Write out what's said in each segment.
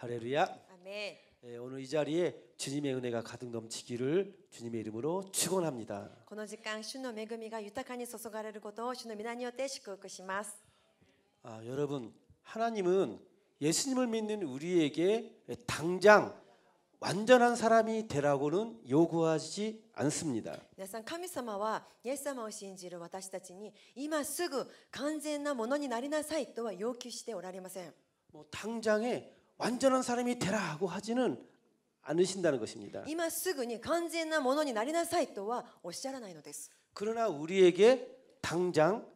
할렐루야. 아멘. 예, 오늘 이 자리에 주님의 은혜가 가득 넘치기를 주님의 이름으로 축원합니다. この時間主の恵みが豊かに注がれることを主の皆によって祝福しま 아, 여러분, 하나님은 예수님을 믿는 우리에게 당장 완전한 사람이 되라고는 요구하지 않습니다. 하나님은 예수様を 信じる私たちに今すぐ完全なものになりなさいとは要求 완전한 사람이 되라 하고 하지는 않으신다는 것입니다. 今すぐに完全なものになりなさいとはおっしゃらないのです. 그러나 우리에게 당장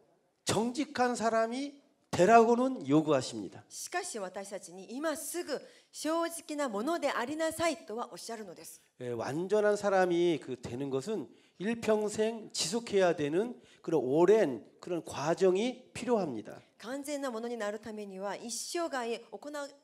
정직한 사람이 되라고는 요구하십니다. しかし私たちに今すぐ正直なものでありなさいとはおっしゃるのです. 예, 완전한 사람이 그 되는 것은 일평생 지속해야 되는 그런 오랜 그런 과정이 필요합니다. 完全なものになるためには一生涯行う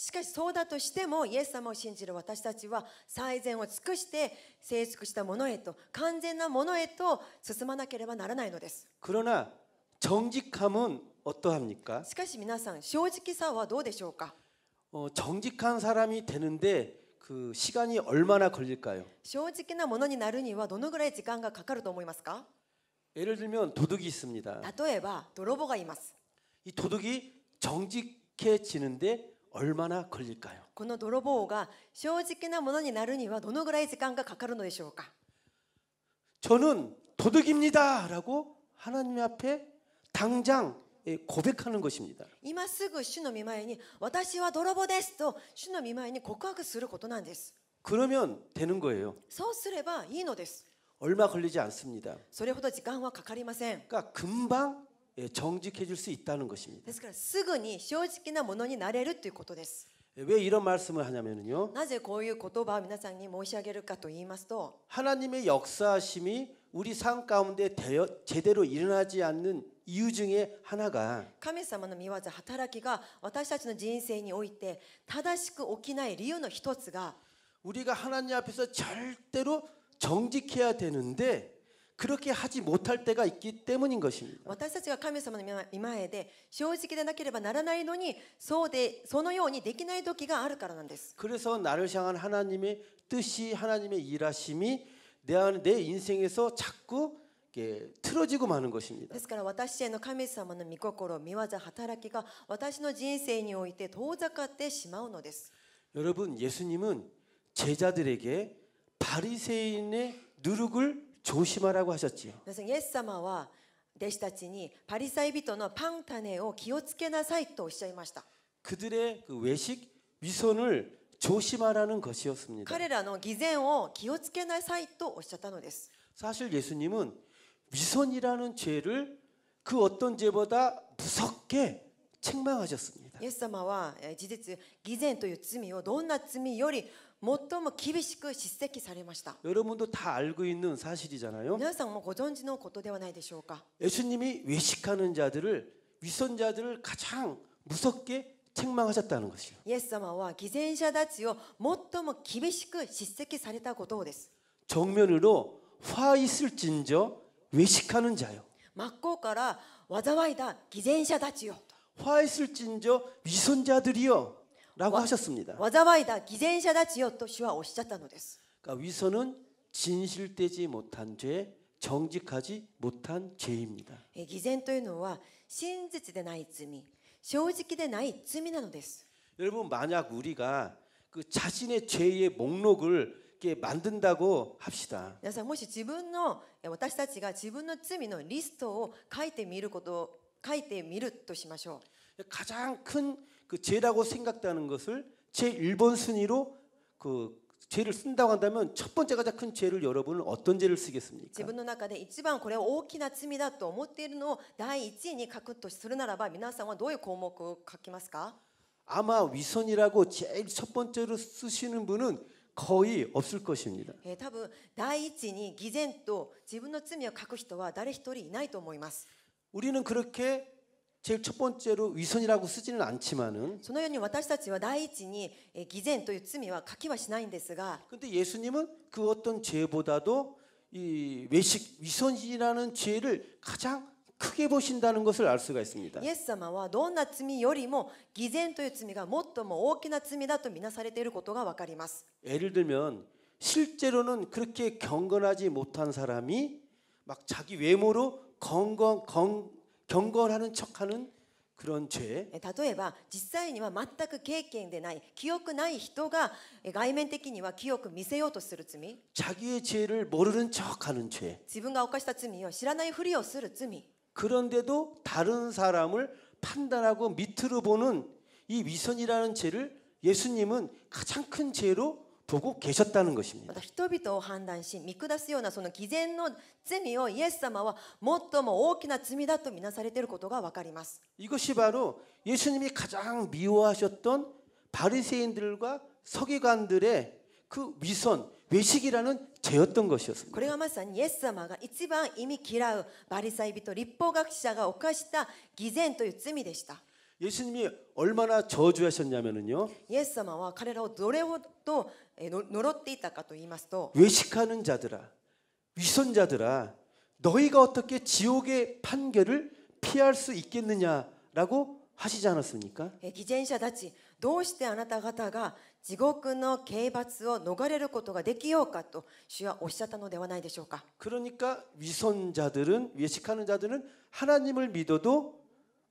しかしそうだとしてもイエス様を信じる私たちは最善を尽くして成熟したものへと完全なものへと進まなければならないのです。그러나정직함은어떠합니까しかし皆さん正直さはどうでしょうか어정직한사람이되는데그시간이얼마나걸릴까요正直なものになるにはどのぐらい時間がかかると思いますか예를들면도둑이있습니다例えば泥棒がいます。이도둑이정직해지는데 얼마나 걸릴까요? この泥棒が正直なものになるにはどのぐらい時間がかかるのでしょうか? 저는 도둑입니다라고 하나님 앞에 당장 고백하는 것입니다. 今すぐ主の御前に私は泥棒ですと主の御前に告白することなんです. 그러면 되는 거예요. そうすればいいのです. 얼마 걸리지 않습니다. それほど時間はかかりません. 그러니까 금방 정직해질 수 있다는 것입니다. ですからすぐに正直なものになれるということです。왜 이런 말씀을 하냐면요. なぜこういう言葉を皆さんに申し上げるかと言いますと 하나님의 역사심이 우리 삶 가운데 대여, 제대로 일어나지 않는 이유 중에 하나가 神様の御業働きが私たちの人生において正しく起きない理由の一つが 우리가 하나님 앞에서 절대로 정직해야 되는데 그렇게 하지 못할 때가 있기 때문인 것입니다. 私たちが神様の御前で正直でなければならないのに、そうで、そのようにできない時があるからなんです. 그래서 나를 향한 하나님의 뜻이 하나님의 일하심이 내안내 인생에서 자꾸 게 틀어지고 마는 것입니다. 私への神様の御心、御業、働きが私の人生において遠ざかってしまうのです. 여러분 예수님은 제자들에게 바리새인의 누룩을 조심하라고 하셨지요. 그래서 예수様は 弟子たちにパリサイ人のパン種を気をつけなさいとおっしゃいました. 그들의 그 외식 위선을 조심하라는 것이었습니다. 彼らの偽善を気をつけなさいとおっしゃったのです. 사실 예수님은 위선이라는 죄를 그 어떤 죄보다 무섭게 책망하셨습니다. 예수様は事実偽善という罪をどんな罪より무섭게 最も厳しく叱責されました여러분도다알고있는사실이잖아요皆さんもご存知のことではないでしょうか예수님이외식하는자들을위선자들을가장무섭게책망하셨다는것이요イエス様は偽善たちを最も厳しく叱責されたことです정면으로화있을진저외식하는자요真っから災いだ偽善者たちよ화있을진저위선자들이요 라고 하셨습니다. わざわざ偽善者たちよと主はおっしゃったのです. 그러니까 위선은 진실되지 못한 죄, 정직하지 못한 죄입니다.偽善というのは真実でない罪、正直でない罪なのです. 여러분 만약 우리가 그 자신의 죄의 목록을 이렇게 만든다고 합시다. 皆さんもし自分の私たちが自分の罪のリストを書いてみること書いてみるとしましょう。 가장 큰그 죄라고 생각되는 것을 제 1번 순위로 그 죄를 쓴다고 한다면 첫 번째 가장 큰 죄를 여러분은 어떤 죄를 쓰겠습니까? 自分の中で一番これを大きな罪だと思っているのを第一位に書くとするならば皆さんはどういう項目を書きますか? 아마 위선이라고 제일 첫 번째로 쓰시는 분은 거의 없을 것입니다. 예, 多分第一に偽善と自分の罪を書く人は誰一人いないと思います. 우리는 그렇게 제일 첫 번째로 위선이라고 쓰지는 않지만은 そのように私たちは第一に偽善とい 근데 예수님은 그 어떤 죄보다도 이 외식 위선이라는 죄를 가장 크게 보신다는 것을 알 수가 있습니다. 예수様はどんな罪よりも偽善という罪が最も大きな罪だとみなされていることがわかります. 예를 들면 실제로는 그렇게 경건하지 못한 사람이 막 자기 외모로 건건 건 경건하는 척하는 그런 죄. 例えば実際には全く経験でない記憶ない人が外面的には記憶見せようとする罪。자기의죄를모르는척하는 예, 그 예, 그 죄. 自分が犯した罪を知らないふりをする罪。 그런데도 다른 사람을 판단하고 밑으로 보는 이 위선이라는 죄를 예수님은 가장 큰 죄로 보고 계셨다는 것입니다.人々を判断し見下すようなその偽善の罪をイエス様は最も大きな罪だとみなされていることがわかります。이것이바로예수님이가장미워하셨던바리새인들과서기관들의그위선외식이라는죄였던것이었습니다これがまさにイエス様が一番忌み嫌うバリサイ人立法学者が犯した偽善という罪でした。 예수님이 얼마나 저주하셨냐면요. 예수様は 彼らをどれほど呪っていたかと言いますと 외식하는 자들아, 위선자들아, 너희가 어떻게 지옥의 판결을 피할 수 있겠느냐라고 하시지 않았습니까? 예, 기전자たち, どうしてあなた方が地獄の刑罰を逃れることができようかと主はおっしゃったのではないでしょうか? 그러니까 위선자들은 외식하는 자들은 하나님을 믿어도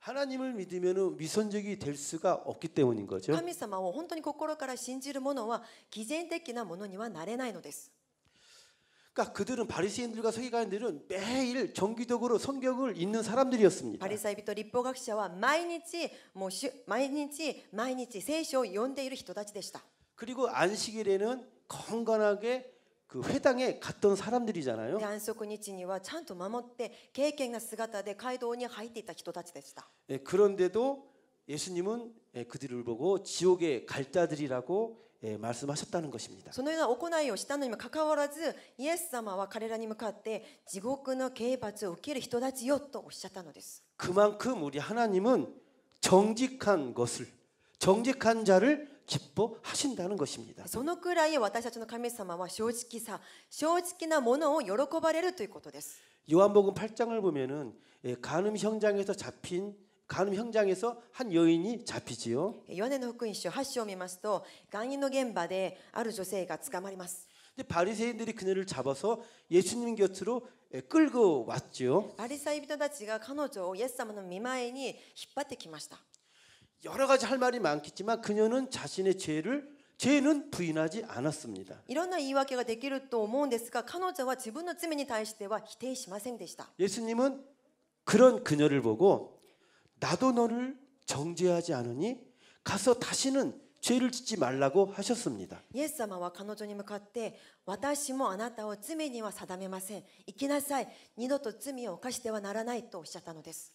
하나님을 믿으면 위선적이 될 수가 없기 때문인 거죠. 神様を本当に心から信じる者は偽善的なものにはなれないのです. 그러니까 그들은 바리새인들과 서기관들은 매일 정기적으로 성경을 읽는 사람들이었습니다. 바리새인과 립보학자와 매일 매일 매일 성경을 읽는 사람들 그리고 안식일에는 건강하게 그 회당에 갔던 사람들이잖아요. 安息日にはちゃんと守って、敬虔な姿で街道に入っていた人たちでした. 예, 그런데도 예수님은 예, 그들을 보고 지옥의 갈자들이라고 예, 말씀하셨다는 것입니다. そのような行いをしたのにもかかわらず、イエス様は彼らに向かって地獄の刑罰を受ける人たちよとおっしゃったのです. 그만큼 우리 하나님은 정직한 것을 정직한 자를 기뻐하신다는 것입니다. そのくらい私たちの様は正直さ正直なものを喜ばれるということです 요한복음 8장을 보면은 예, 간음 현장에서 잡힌 간음 현장에서 한 여인이 잡히지요. 예, 요한의 복음서 8章を見ます 간인의 現場である女性が捕まります. 근데 바리새인들이 그녀를 잡아서 예수님 곁으로 예, 끌고 왔죠. 바리새인たちが彼女をイエス様の見前に引っ張ってきました. 여러 가지 할 말이 많겠지만 그녀는 자신의 죄를 죄는 부인하지 않았습니다. 이런 이야기가 되기를 또모은ん스가が그자와 자신의 罪に対して와否定しませんでした 예수님은 그런 그녀를 보고 나도 너를 정죄하지 않으니 가서 다시는 죄를 짓지 말라고 하셨습니다. 예수様は 彼女に向かって私もあなたを罪には定めません。行きなさい。二度と罪を犯してはならないとおっしゃったのです。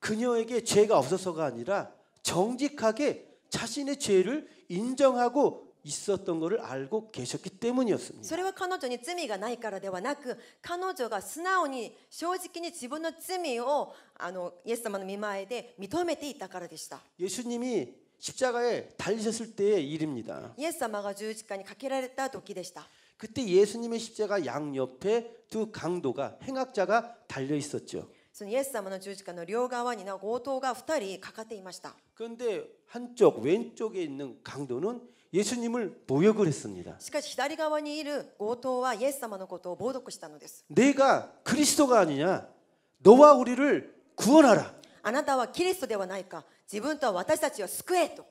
그녀에게 죄가 없어서가 아니라 정직하게 자신의 죄를 인정하고 있었던 것을 알고 계셨기 때문이었습니다. それは彼女に罪がないからではなく彼女が素直に正直に自分の罪をあのイエス様の見前で認めて 예수님이 십자가에 달리셨을 때의 일입니다. イエス様が十字架にかけられた時でした. 그때 예수님의 십자가 양 옆에 두 강도가 행악자가 달려 있었죠. そのイエス様の十字架の両側に強盗が2人かかっていました。な 그런데 한쪽 왼쪽에 있는 강도는 예수님을 모욕을 했습니다. しかし左側にいる強盗はイエス様のことを冒涜したのです. 내가 그리스도가 아니냐? 너와 우리를 구원하라. あなたはキリストではないか?自分と私たちを救えと.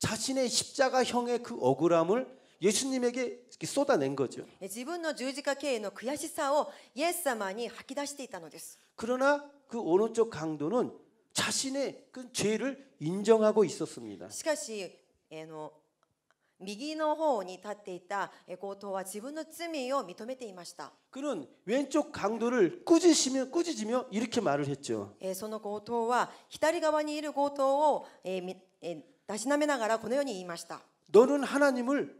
자신의 십자가형의 그 억울함을 예수님에게 쏟아낸 거죠. 自分の十字架経の悔しさをイエス様に吐き出していたのです 그러나 그 어느 쪽 강도는 자신의 그 죄를 인정하고 있었습니다. しかし、あの右の方に立っていた強盗は自分の罪を認めていました. 그는 왼쪽 강도를 꾸짖으며 꾸짖으며 이렇게 말을 했죠. その強盗は左側にいる強盗を出しなめながらこのように言いました. 너는 하나님을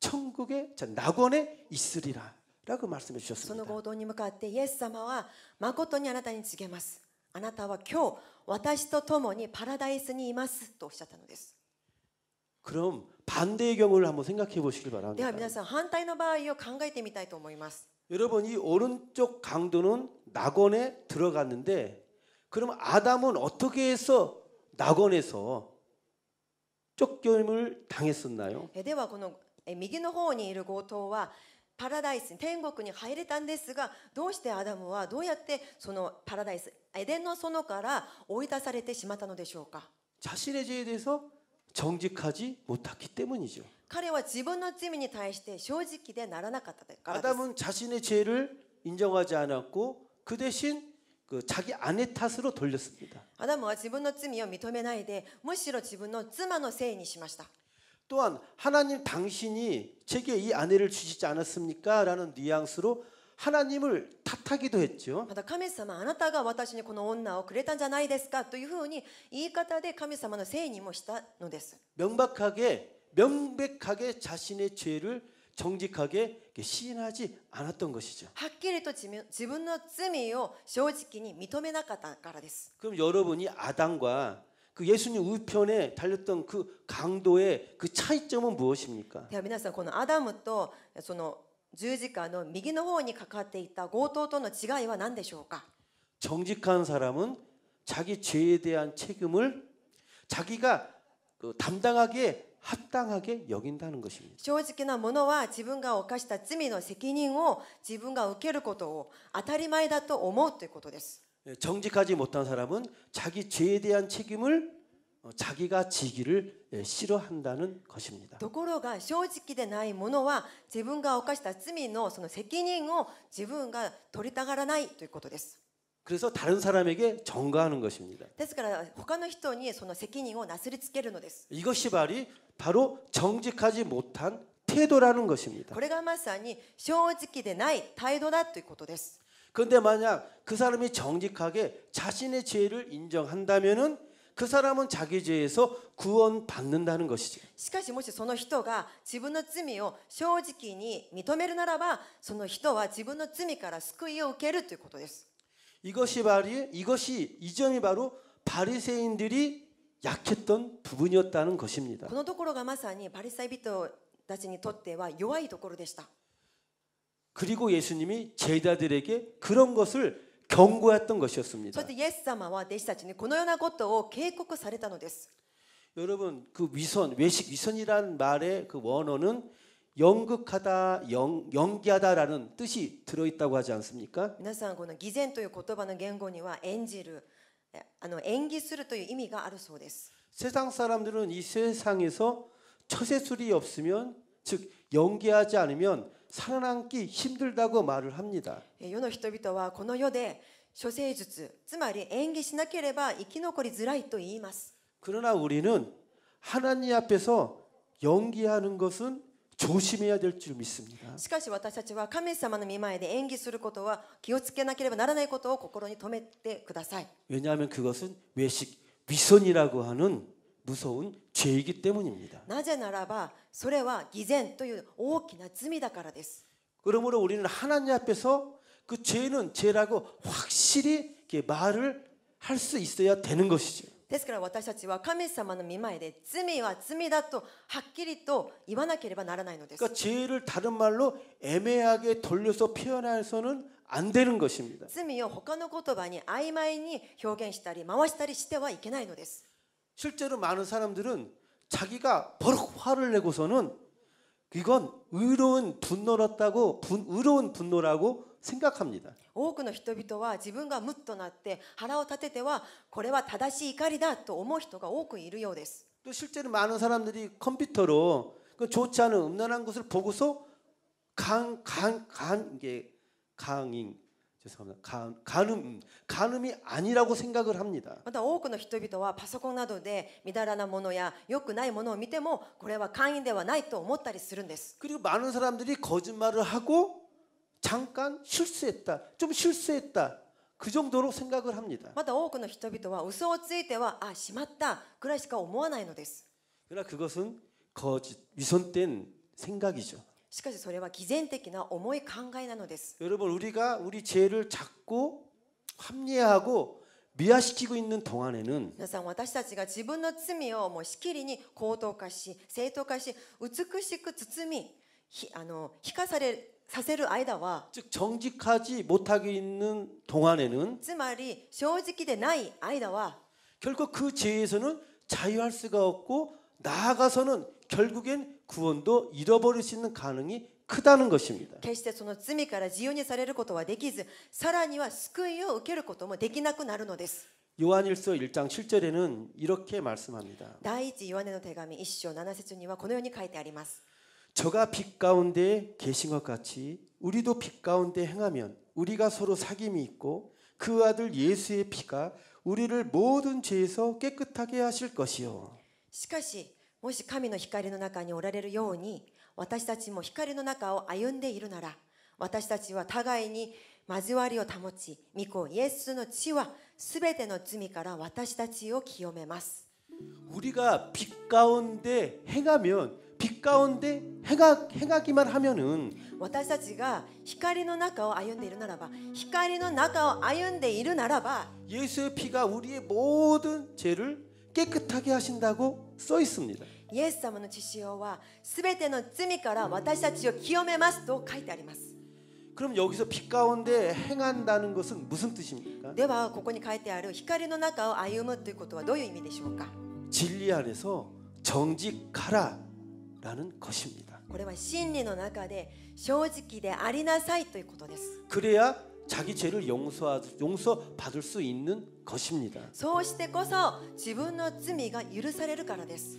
천국의 자, 낙원에 있으리라. 라고 말씀해 주셨습니다. その行動に向かってイエス様は誠にあなたに告げます。あなたは今日私と共にパラダイスにいますとおっしゃったのです。 그럼 반대의 경우를 한번 생각해 보시길 바랍니다. 여러분 이 오른쪽 강도는 낙원에 들어갔는데 그럼 아담은 어떻게 해서 낙원에서 쫓김을 당했었나요? 네, 右の方にいる強盗はパラダイス天国に入れたんですがどうしてアダムはどうやってそのパラダイスエデンの園から追い出されてしまったのでしょうか자신의죄에대해서정직하지못했기때문이죠彼は自分の罪に対して正直でならなかったからですアダムは자신의죄를인정하지않았고그대신그자기아내탓으로돌렸습니다아담은자신의죄를인정안하고오히려자신의にしました。 또한 하나님 당신이 제게 이 아내를 주시지 않았습니까? 라는 뉘앙스로 하나님을 탓하기도 했죠. また神様あなたが私にこの女をくれたんじゃないですかというふうに言い方で神様のせいにもしたのです. 명백하게 명백하게 자신의 죄를 정직하게 시인하지 않았던 것이죠. 확실히と自分の罪を正直に認めなかったからです. 그럼 여러분이 아담과 그 예수님 우편에 달렸던 그 강도의 그 차이점은 무엇입니까? では皆さんこのアダムとその十字架の右の方にかかっていた強盗との違いは何でしょうか 정직한 사람은 자기 죄에 대한 책임을 자기가 그 담당하기에 합당하게 여긴다는 것입니다. 正直なものは自分が犯した罪の責任を自分が受けることを当たり前だと思うということです。 예, 정직하지 못한 사람은 자기 죄에 대한 책임을 어, 자기가 지기를 예, 싫어한다는 것입니다. ところ正直でないものは自分が犯した罪のその責任を自分が取りたがらないということです 그래서 다른 사람에게 전가하는 것입니다. 이것이 바리 바로 정직하지 못한 태도라는 것입니다. これがまさに正直でない態度だということです。 그런데 만약 그 사람이 정직하게 자신의 죄를 인정한다면은 그 사람은 자기 죄에서 구원받는다는 것이지. しかしもしその人が自分の罪を正直に認めるならば、その人は自分の罪から救いを受けるということです. 이것이 바로 이것이 이 점이 바로 바리새인들이 약했던 부분이었다는 것입니다. このところがまさにバリサイ人たちにとっては弱いところでした。 그리고 예수님이 제자들에게 그런 것을 경고했던 것이었습니다. そし様は弟子たちにこのようなことを警告されたのです 여러분 그 위선 외식 위선이란 말의 그 원어는 연극하다 연, 연기하다라는 뜻이 들어 있다고 하지 않습니까? 皆さんこの偽善という言葉の言語には演じるあの演技するという意味があるそうです. 세상 사람들은 이 세상에서 처세술이 없으면 즉 연기하지 않으면 살아남기 힘들다고 말을 합니다. 世の人々はこの世で諸生術つまり演技しなければ生き残りづらいと言います 그러나 우리는 하나님 앞에서 연기하는 것은 조심해야 될 줄 믿습니다. しかし私たちは神様の御前で演技することは気をつけなければならないことを心に留めてください。 왜냐하면 그것은 외식 위선이라고 하는 무서운 죄이기 때문입니다. なぜならばそれは偽善という大きな罪だからです. 그러므로 우리는 하나님 앞에서 그 죄는 죄라고 확실히 말을 할 수 있어야 되는 것이죠. ですから私たちは神様の見前で罪は罪だとはっきりと言わなければならないのです. 그러니까 죄를 다른 말로 애매하게 돌려서 표현해서는 안 되는 것입니다. 罪を他の言葉に曖昧に表現したり回したりしてはいけないのです. 실제로 많은 사람들은 자기가 버럭 화를 내고서는 이건 의로운 분노였다고 분, 의로운 분노라고 생각합니다. 多くの人々は自分がムッとなって腹を立ててはこれは正しい怒りだと思う人が多くいるようです。또 실제로 많은 사람들이 컴퓨터로 그 좋지 않은 음란한 것을 보고서 강 강강게 강인 죄송합니다. 간, 간음 간음이 아니라고 생각을 합니다. また多くの人々はパソコンなどで乱らなものや良くないものを見てもこれは会員ではないと思ったりするんです 그리고 많은 사람들이 거짓말을 하고 잠깐 실수했다. 좀 실수했다. 그 정도로 생각을 합니다. また多くの人々は嘘をついてはあしまったぐらいしか思わないのです. 그러나 그것은 거짓 위선된 생각이죠. しかしそれは偽善的な重い考えなのです。여러분우리가우리죄를잡고합리화하고 미화시키고 있는 동안에는 皆さん私たちが自分の罪をもうしきりに高等化し正当化し美しく包みひあの引かされさせる間は즉 정직하지 못하게 있는 동안에는 つまり正直でない間は 결국 그 죄에서는 자유할 수가 없고 나아가서는 결국엔 구원도 잃어버릴 수 있는 가능이 크다는 것입니다. 決してその罪から自由にされることはできず、さらには救いを受けることもできなくなるのです。 요한일서 1장 7절에는 이렇게 말씀합니다. 第一ヨハネの手紙1章7節にはこの書いてあります 저가 빛 가운데 계신 것 같이 우리도 빛 가운데 행하면 우리가 서로 사귐이 있고 그 아들 예수의 피가 우리를 모든 죄에서 깨끗하게 하실 것이요. しかしもし神の光の中におられるように私たちも光の中を歩んでいるなら私たちは互いに交わりを保ち御子イエスの血は全ての罪から私たちを清めます우리가빛가운데행하면빛가운데행하행하기만하면은私たちが光の中を歩んでいるならば光の中を歩んでいるならば예수의피가우리의모든죄를깨끗하게하신다고써있습니다イエス様の血潮は全ての罪から私たちを清めますと書いてあります。ではここに書いてある光の中を歩むということはどういう意味でしょうか진리안에서정직하라라는것입니다これは真理の中で正直でありなさいということです그래야자기죄를용서용서받을수있는것입니다そうしてこそ自分の罪が許されるからです。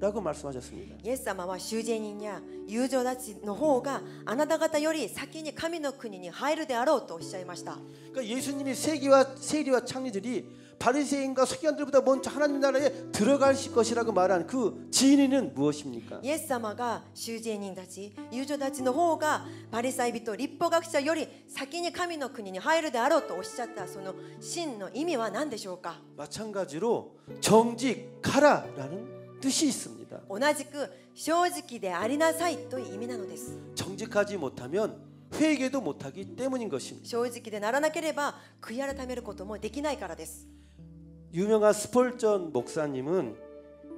라고 말씀하셨습니다. イエス様は囚人や友情たちの方があなた方より先に神の国に入るであろうとおっしゃいました. 그러니까 예수님이 세기와 세리와 창리들이 바리새인과 서기관들보다 먼저 하나님 나라에 들어갈 것이라고 말한 그 지인은 무엇입니까? 예수様가 囚人たち、友情たちの方がバリサイ人立法学者より先に神の国に入るであろうとおっしゃったその真の意味は何でしょうか? 마찬가지로 정직하라라는 뜻이 있습니다. 同じく正直でありなさいという意味なのです. 정직하지 못하면 회개도 못하기 때문인 것입니다. 正直でならなければ悔い改めることもできないからです. 뭐 유명한 스폴전 목사님은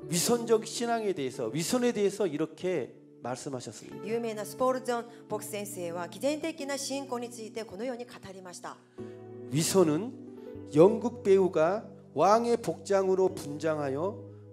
위선적 신앙에 대해서 위선에 대해서 이렇게 말씀하셨습니다. 유명한 스폴전 복先生は 기존的な 신고についこのように語りました 위선은 영국 배우가 왕의 복장으로 분장하여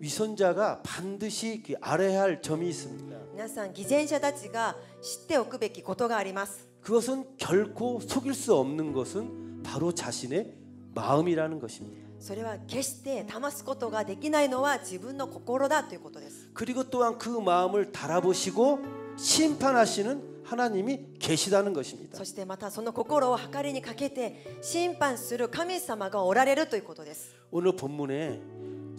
위선자가 반드시 알아야 할 점이 있습니다. 皆さん偽善者たちが知っておくべきことがあります. 그것은 결코 속일 수 없는 것은 바로 자신의 마음이라는 것입니다. それは決して騙すことができないのは自分の心だということです. 그리고 또한 그 마음을 달아보시고 심판하시는 하나님이 계시다는 것입니다. そしてまたその心を計りにかけて審判する神様がおられるということです. 오늘 본문에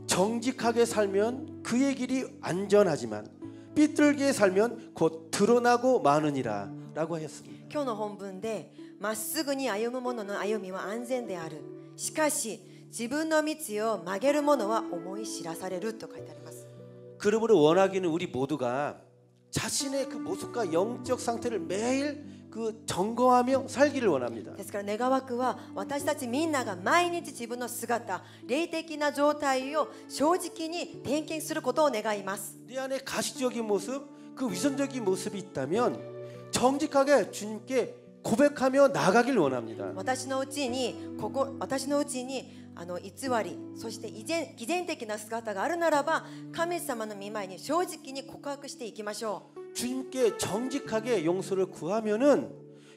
정직하게 살면 그의 길이 안전하지만 삐뚤게 살면 곧 드러나고 마느니라 라고 하였습니다. 今日の本文でまっすぐに歩む者の歩みは安全である。しかし自分の道を曲げる者は思い知らされると書いてあります。 그러므로 원하기는 우리 모두가 자신의 그 모습과 영적 상태를 매일 그점검하며살기를원합니다ですから願わくは私たちみんなが毎日自分の姿、霊的な状態を正直に点検することを願います。내안에가시적인모습그위선적인모습이있다면정직하게주님께고백하며나가길원합니다私のうちにここ私のうちにあの偽りそして偽善偽善的な姿があるならば神様の御前に正直に告白していきましょう。 주님께 정직하게 용서를 구하면은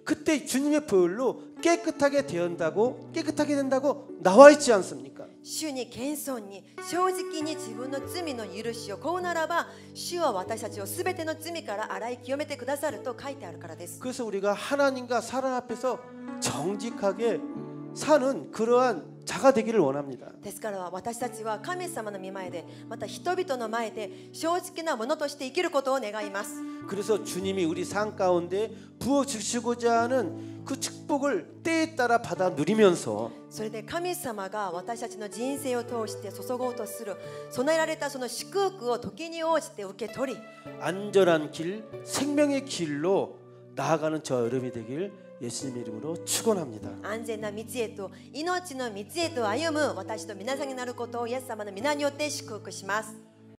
그때 주님의 보혈로 깨끗하게 되었다고 깨끗하게 된다고 나와 있지 않습니까? 主に謙遜に正直に自分の罪の許しをこうならば主は私たちを全てのから洗い清めてくださると書いてあるからです 그래서 우리가 하나님과 사람 앞에서 정직하게 사는 그러한 자가 되기를 원합니다. ですから私たちは神様の御前でまた人々の前で正直なものとして生きることを願います 그래서 주님이 우리 삶 가운데 부어 주시고자 하는 그 축복을 때에 따라 받아 누리면서 それで神様が私たちの人生を通して注ごうとする備えられたその祝福を時に応じて受け取り 안전한 길, 생명의 길로 나아가는 저 여름이 되길 예수님이름으로축원합니다안전한道へと命の道へと歩む私と皆さんになることをイエス様の皆によって祝福します。